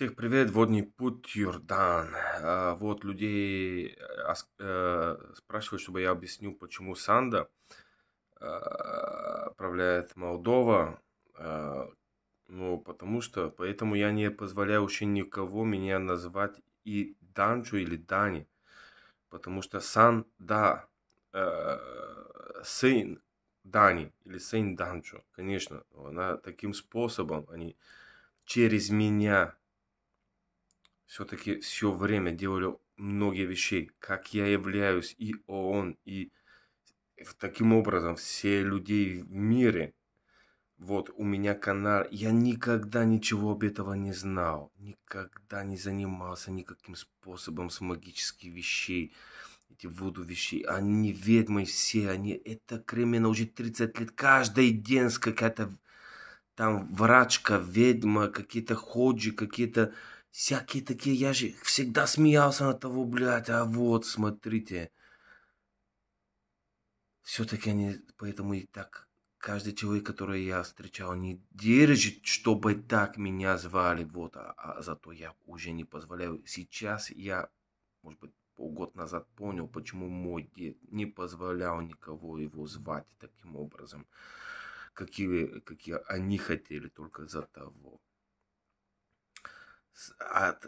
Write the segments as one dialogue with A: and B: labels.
A: Всех привет, водный путь Юрдан. А, вот людей а, спрашивают, чтобы я объяснил, почему Санда управляет э, Молдова. Ну, потому что, поэтому я не позволяю вообще никого меня назвать и Данчу или Дани. Потому что Сан, да, сын Дани или сын Данчу, конечно, она таким способом, они через меня все-таки все время делали многие вещей, как я являюсь и ООН, и таким образом все людей в мире. Вот у меня канал, я никогда ничего об этого не знал, никогда не занимался никаким способом с магических вещей, эти воду вещей, они ведьмы все, они, это кремена уже 30 лет, каждый день какая-то там врачка, ведьма, какие-то ходжи, какие-то Всякие такие, я же всегда смеялся на того, блядь, а вот, смотрите. Все-таки они, поэтому и так, каждый человек, который я встречал, не держит, чтобы так меня звали, вот, а, а зато я уже не позволяю. Сейчас я, может быть, полгода назад понял, почему мой дед не позволял никого его звать таким образом, какие, какие они хотели только за того. От,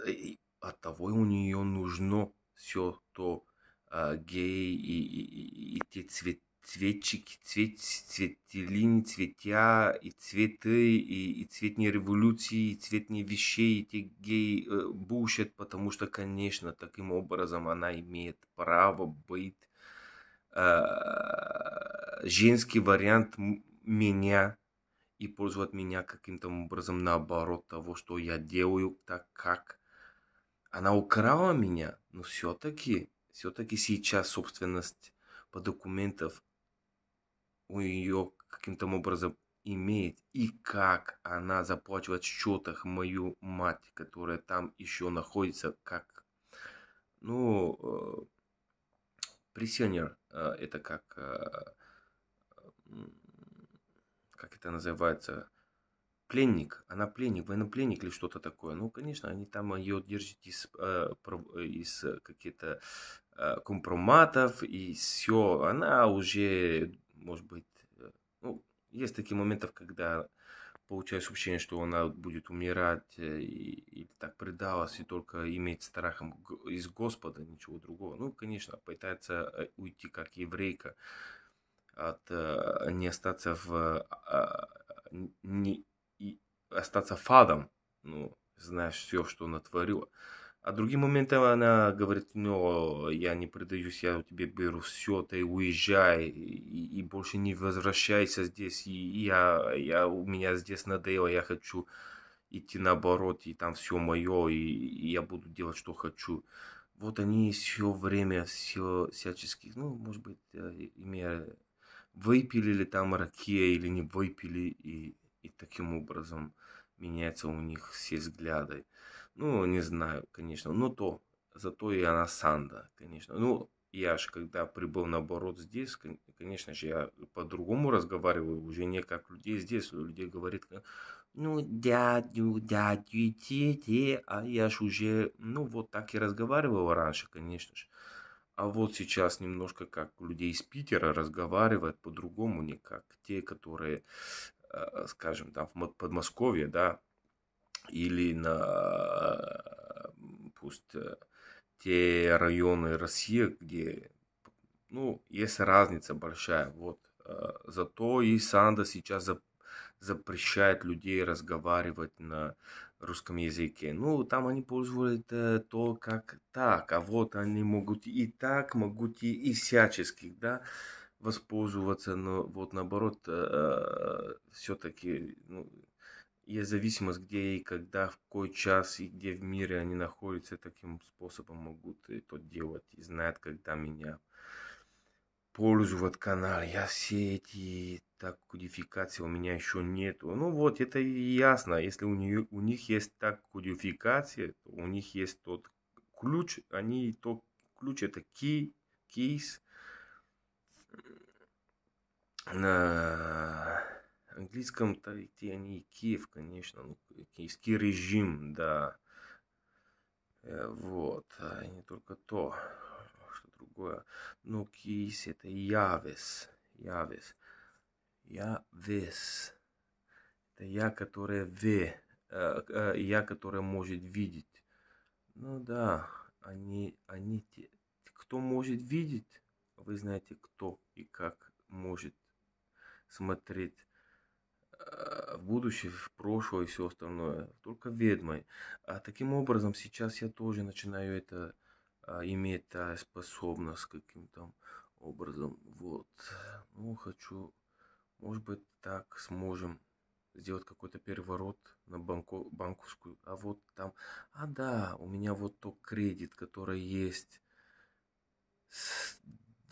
A: от того у нее нужно все то а, гей и, и, и, те цвет, цветчики, цвет, цветелини, цветя и цветы, и, и цветные революции, и цветные вещи и те гей э, бушат, потому что, конечно, таким образом она имеет право быть э, женский вариант меня, и пользуют меня каким-то образом наоборот того, что я делаю, так как она украла меня, но все-таки, все-таки сейчас собственность по документам у ее каким-то образом имеет и как она заплачивает в счетах мою мать, которая там еще находится, как, ну, э, присионер, э, это как э, как это называется, пленник, она пленник, военнопленник или что-то такое. Ну, конечно, они там ее держат из, э, из каких-то э, компроматов и все. Она уже, может быть, э, ну, есть такие моменты, когда получаешь ощущение, что она будет умирать и, и так предалась, и только имеет страхом из Господа, ничего другого. Ну, конечно, пытается уйти как еврейка от э, не остаться в э, не и остаться фадом, ну, знаешь все, что натворила. А другим моментом она говорит, ну, я не предаюсь, я у тебя беру все, ты уезжай и, и больше не возвращайся здесь. И я, я, у меня здесь надоело, я хочу идти наоборот, и там все мое, и, и я буду делать, что хочу. Вот они все время, все всячески, ну, может быть, э, имея выпили ли там ракия или не выпили, и, и таким образом меняется у них все взгляды. Ну, не знаю, конечно, но то, зато и она Санда, конечно. Ну, я же когда прибыл наоборот здесь, конечно же, я по-другому разговариваю, уже не как людей здесь, у людей говорит, э, ну, дядю, дядю, те, а я же уже, ну, вот так и разговаривал раньше, конечно же. А вот сейчас немножко как людей из Питера разговаривают по-другому, никак те, которые, э, скажем, там в Подмосковье, да, или на, пусть, э, те районы России, где, ну, есть разница большая, вот. Э, зато и Санда сейчас запрещает людей разговаривать на русском языке. Ну, там они пользуют э, то, как так, а вот они могут и так, могут и, и всяческих, да, воспользоваться, но вот наоборот, э, все-таки, ну, есть зависимость, где и когда, в какой час и где в мире они находятся, таким способом могут это делать и знают, когда меня пользуют канал. Я все эти так кодификации у меня еще нету. Ну вот, это и ясно. Если у, нее, у них есть так кодификация, то у них есть тот ключ, они то ключ это key, кейс на английском тарите они Киев, конечно, ну, киевский режим, да. Э, вот, и а не только то, что другое. Но кейс это явес, явес. Я вес. Это я, которое ве. Э, э, я, которое может видеть. Ну да, они, они те. Кто может видеть, вы знаете, кто и как может смотреть э, в будущее, в прошлое и все остальное, только ведьмой. А таким образом сейчас я тоже начинаю это а, иметь а, способность каким-то образом. Вот. Ну, хочу может быть, так сможем сделать какой-то переворот на банку, банковскую. А вот там, а да, у меня вот то кредит, который есть с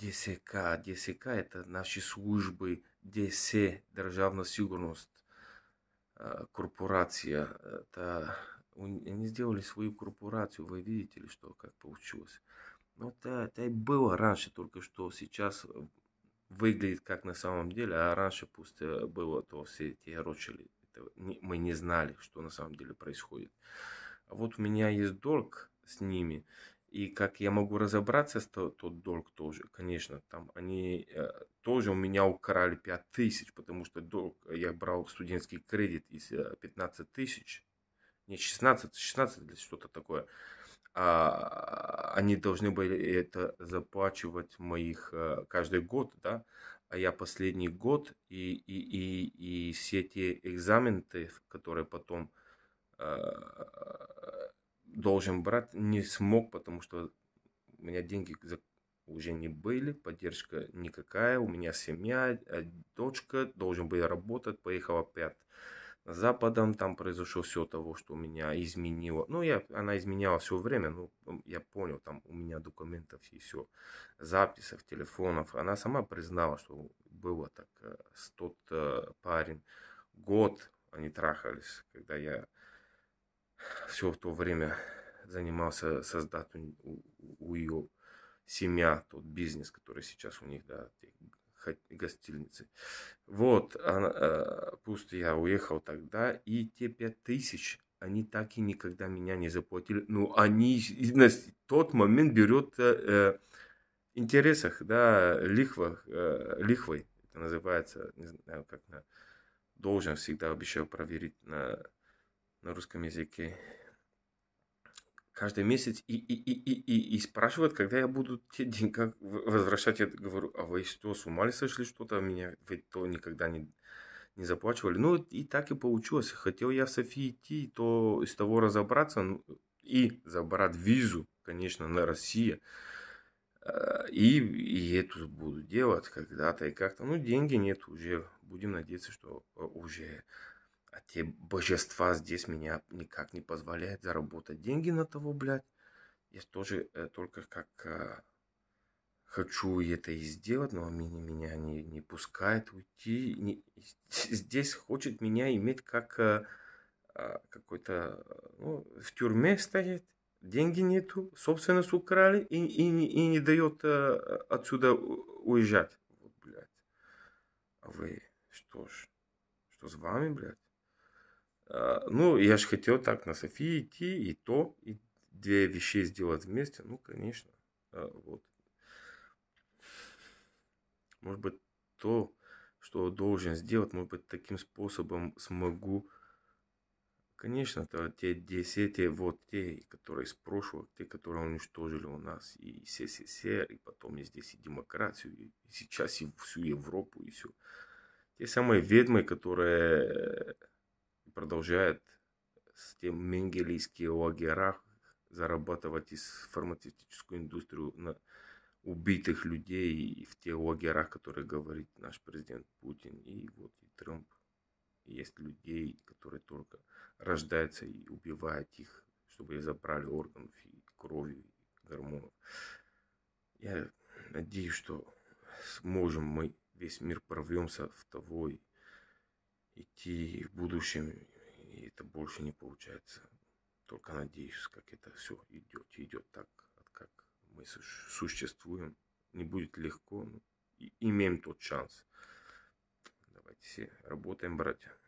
A: ДСК. ДСК это наши службы ДС, Державная сигурность э, корпорация. Это, они сделали свою корпорацию, вы видите ли, что как получилось. Ну, это, это и было раньше, только что сейчас выглядит как на самом деле, а раньше пусть э, было, то все эти рочили. мы не знали, что на самом деле происходит. А вот у меня есть долг с ними, и как я могу разобраться с то, тот долг тоже, конечно, там они э, тоже у меня украли 5 тысяч, потому что долг, э, я брал студентский кредит из 15 э, тысяч, не 16, 16 или что-то такое а, они должны были это заплачивать моих э, каждый год, да, а я последний год, и, и, и, и все те экзамены, которые потом э, должен брать, не смог, потому что у меня деньги уже не были, поддержка никакая, у меня семья, э, дочка, должен был работать, поехал опять Западом, там произошло все того, что меня изменило. Ну, я, она изменяла все время, ну, я понял, там у меня документов и все, записов, телефонов. Она сама признала, что было так, э, тот э, парень, год они трахались, когда я все в то время занимался создать у, у, у ее семья, тот бизнес, который сейчас у них, да, гостиницы. Вот, она, э, пусть я уехал тогда, и те пять тысяч, они так и никогда меня не заплатили. Ну, они на тот момент берет э, э интересах, да, лихвах, э, лихвой, это называется, не знаю, как на, должен всегда обещал проверить на, на русском языке каждый месяц и, и, и, и, и, и спрашивают, когда я буду те деньги возвращать. Я говорю, а вы что, с ума ли сошли что-то? Меня вы то никогда не, не заплачивали. Ну, и так и получилось. Хотел я в Софии идти, то из того разобраться ну, и забрать визу, конечно, на Россию. А, и, и это буду делать когда-то и как-то. Ну, деньги нет уже. Будем надеяться, что а, уже а те божества здесь меня никак не позволяют заработать деньги на того, блядь. Я тоже э, только как э, хочу это и сделать, но они меня не, не пускает уйти. Не, здесь хочет меня иметь как э, а, какой-то... Э, ну, в тюрьме стоит, деньги нету, собственность украли и, и, и не дает э, отсюда уезжать. Вот, блядь. А вы что ж, что с вами, блядь? А, ну, я же хотел так на Софии идти, и то, и две вещи сделать вместе. Ну, конечно. А, вот. Может быть, то, что должен сделать, может быть, таким способом смогу. Конечно, это те, те, все те, вот те, которые из прошлого, те, которые уничтожили у нас и СССР, и потом и здесь и демократию, и сейчас и всю Европу, и все. Те самые ведьмы, которые продолжает с тем менгелийские лагеря зарабатывать из фармацевтическую индустрию на убитых людей и в тех лагерах, которые говорит наш президент Путин и вот и Трамп. Есть людей, которые только рождаются и убивают их, чтобы их забрали органов и крови, и гормонов. Я надеюсь, что сможем мы весь мир прорвемся в того и идти в будущем, и это больше не получается. Только надеюсь, как это все идет, идет так, как мы существуем. Не будет легко, но ну, имеем тот шанс. Давайте все работаем, братья.